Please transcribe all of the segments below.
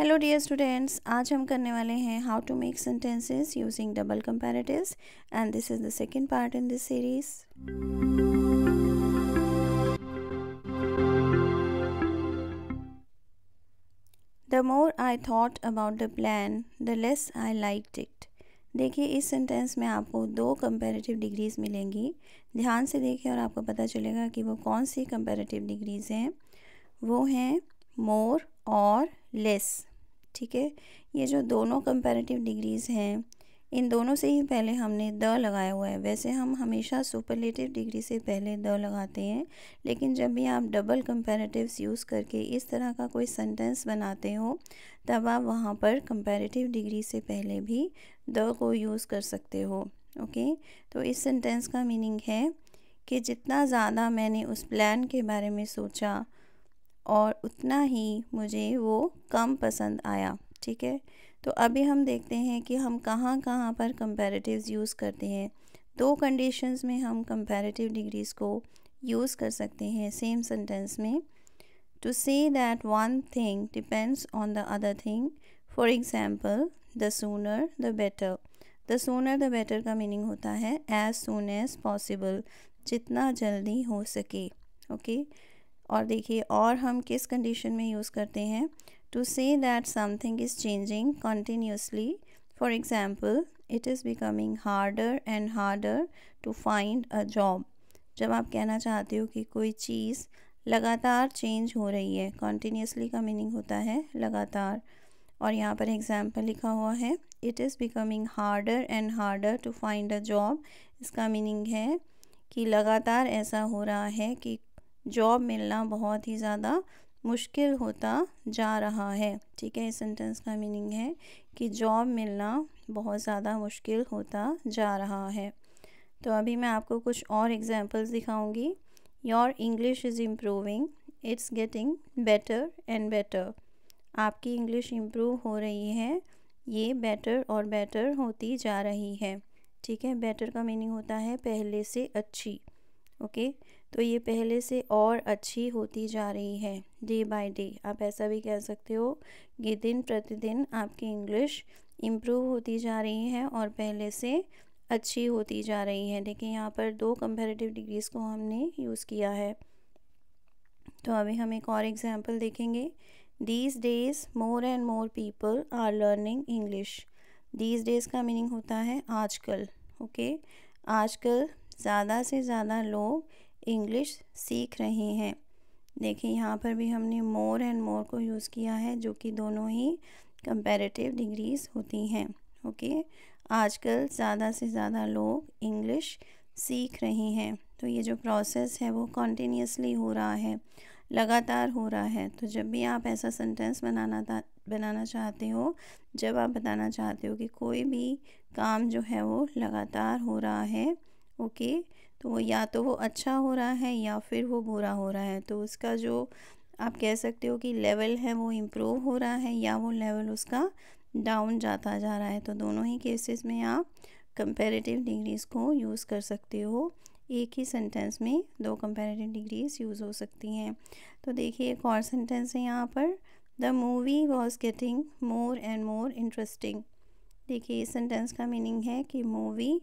Hello dear students आज हम करने वाले हैं how to make sentences using double comparatives and this is the second part in this series the more I thought about the plan the less I like it देखिए इस sentence में आपको दो कंपैरेटिव डिग्रीज़ मिलेंगी ध्यान से देखिए और आपको पता चलेगा कि वो कौन सी कंपेरेटिव डिग्रीज़ हैं वो हैं मोर और लेस ठीक है ये जो दोनों कंपेरेटिव डिग्रीज़ हैं इन दोनों से ही पहले हमने द लगाया हुआ है वैसे हम हमेशा सुपरलेटिव डिग्री से पहले द लगाते हैं लेकिन जब भी आप डबल कंपेरेटिव यूज़ करके इस तरह का कोई सेंटेंस बनाते हो तब आप वहाँ पर कंपेरेटिव डिग्री से पहले भी द को यूज़ कर सकते हो ओके तो इस सेंटेंस का मीनिंग है कि जितना ज़्यादा मैंने उस प्लान के बारे में सोचा और उतना ही मुझे वो कम पसंद आया ठीक है तो अभी हम देखते हैं कि हम कहाँ कहाँ पर कंपेरेटिव यूज़ करते हैं दो कंडीशंस में हम कंपेरेटिव डिग्रीज़ को यूज़ कर सकते हैं सेम सेंटेंस में to say that one thing depends on the other thing for example the sooner the better the sooner the better का मीनिंग होता है एज सोन एज पॉसिबल जितना जल्दी हो सके ओके okay? और देखिए और हम किस कंडीशन में यूज़ करते हैं to say that something is changing continuously for example it is becoming harder and harder to find a job जब आप कहना चाहते हो कि कोई चीज़ लगातार चेंज हो रही है कॉन्टीन्यूसली का मीनिंग होता है लगातार और यहाँ पर एग्ज़ाम्पल लिखा हुआ है it is becoming harder and harder to find a job इसका मीनिंग है कि लगातार ऐसा हो रहा है कि जॉब मिलना बहुत ही ज़्यादा मुश्किल होता जा रहा है ठीक है इस सेंटेंस का मीनिंग है कि जॉब मिलना बहुत ज़्यादा मुश्किल होता जा रहा है तो अभी मैं आपको कुछ और एग्जांपल्स दिखाऊंगी your English is improving it's getting better and better आपकी इंग्लिश इम्प्रूव हो रही है ये बेटर और बेटर होती जा रही है ठीक है बेटर का मीनिंग होता है पहले से अच्छी ओके okay? तो ये पहले से और अच्छी होती जा रही है डे बाय डे आप ऐसा भी कह सकते हो कि दिन प्रतिदिन आपकी इंग्लिश इम्प्रूव होती जा रही है और पहले से अच्छी होती जा रही है देखिए यहाँ पर दो कंपेरेटिव डिग्रीज़ को हमने यूज़ किया है तो अभी हम एक और एग्जाम्पल देखेंगे these days more and more people are learning English these days का मीनिंग होता है आजकल ओके okay? आजकल ज़्यादा से ज़्यादा लोग इंग्लिश सीख रही हैं देखिए यहाँ पर भी हमने मोर एंड मोर को यूज़ किया है जो कि दोनों ही कंपेरेटिव डिग्रीज़ होती हैं ओके आजकल ज़्यादा से ज़्यादा लोग इंग्लिश सीख रहे हैं तो ये जो प्रोसेस है वो कॉन्टीन्यूसली हो रहा है लगातार हो रहा है तो जब भी आप ऐसा सेंटेंस बनाना बनाना चाहते हो जब आप बताना चाहते हो कि कोई भी काम जो है वो लगातार हो रहा है ओके तो या तो वो अच्छा हो रहा है या फिर वो बुरा हो रहा है तो उसका जो आप कह सकते हो कि लेवल है वो इम्प्रूव हो रहा है या वो लेवल उसका डाउन जाता जा रहा है तो दोनों ही केसेस में आप कंपेरेटिव डिग्रीज़ को यूज़ कर सकते हो एक ही सेंटेंस में दो कंपेरेटिव डिग्रीज यूज़ हो सकती हैं तो देखिए एक और सेंटेंस है यहाँ पर the movie was getting more and more interesting देखिए इस सेंटेंस का मीनिंग है कि मूवी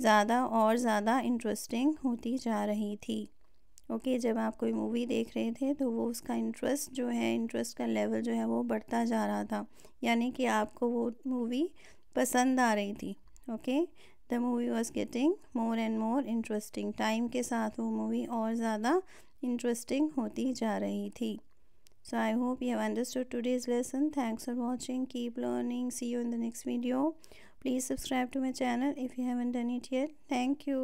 ज़्यादा और ज़्यादा इंटरेस्टिंग होती जा रही थी ओके okay, जब आप कोई मूवी देख रहे थे तो वो उसका इंटरेस्ट जो है इंटरेस्ट का लेवल जो है वो बढ़ता जा रहा था यानी कि आपको वो मूवी पसंद आ रही थी okay the movie was getting more and more interesting time के साथ वो मूवी और ज़्यादा इंटरेस्टिंग होती जा रही थी so I hope you have understood today's lesson thanks for watching keep learning see you in the next video please subscribe to my channel if you haven't done it yet thank you